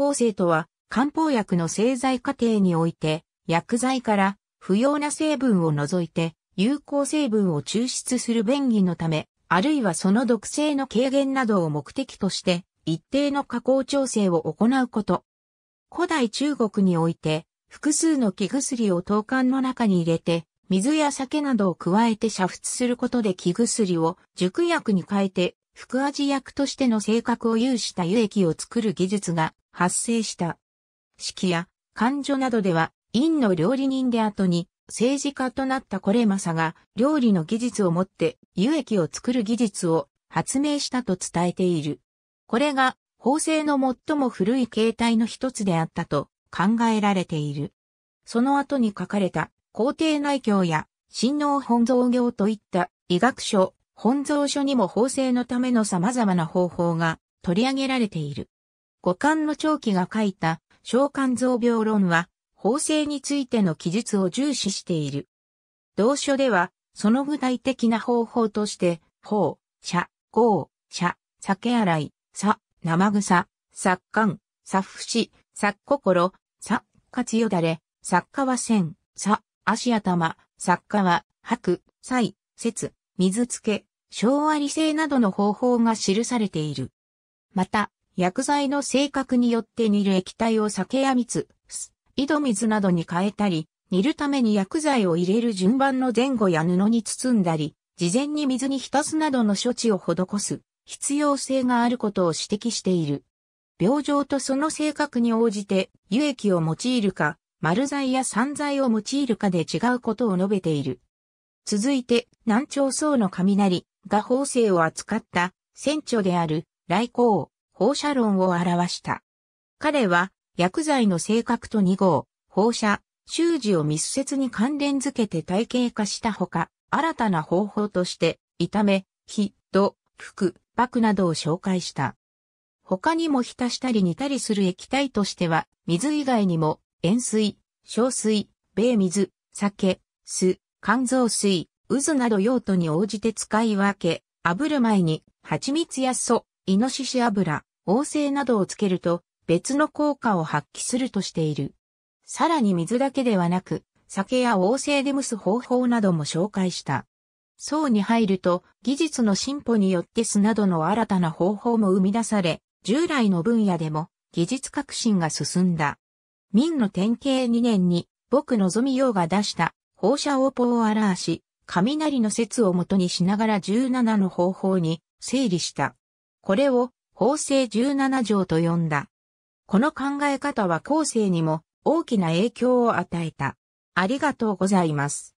法性とは、漢方薬の製剤過程において、薬剤から不要な成分を除いて、有効成分を抽出する便宜のため、あるいはその毒性の軽減などを目的として、一定の加工調整を行うこと。古代中国において、複数の木薬を等間の中に入れて、水や酒などを加えて煮沸することで木薬を熟薬に変えて副味役としての性格を有した輸液を作る技術が発生した。式や勘定などでは、院の料理人で後に政治家となったこれまさが料理の技術をもって輸液を作る技術を発明したと伝えている。これが法制の最も古い形態の一つであったと考えられている。その後に書かれた皇帝内教や新能本造業といった医学書、本蔵書にも法制のための様々な方法が取り上げられている。五感の長期が書いた小肝臓病論は法制についての記述を重視している。同書ではその具体的な方法として、法、者、合、者、酒洗い、さ、生草、殺寒、殺死、殺心、さ、活よだれ、作家は線、さ、足頭、作家は、白、菜、節、水つけ、昭和理性などの方法が記されている。また、薬剤の性格によって煮る液体を酒や蜜、井戸水などに変えたり、煮るために薬剤を入れる順番の前後や布に包んだり、事前に水に浸すなどの処置を施す必要性があることを指摘している。病状とその性格に応じて輸液を用いるか、丸剤や散剤を用いるかで違うことを述べている。続いて、南朝層の雷、が法制を扱った船長である来航放射論を表した。彼は薬剤の性格と2号、放射、周知を密接に関連づけて体系化したほか、新たな方法として、炒め、火、土、服、爆などを紹介した。他にも浸したり煮たりする液体としては、水以外にも、塩水、小水、米水、酒、酢、肝臓水、渦など用途に応じて使い分け、炙る前に蜂蜜や素、イノシシ油、王製などをつけると別の効果を発揮するとしている。さらに水だけではなく、酒や王製で蒸す方法なども紹介した。層に入ると技術の進歩によって酢などの新たな方法も生み出され、従来の分野でも技術革新が進んだ。明の典型2年に僕のぞみようが出した放射応報を表し、雷の説をもとにしながら17の方法に整理した。これを法制17条と呼んだ。この考え方は後世にも大きな影響を与えた。ありがとうございます。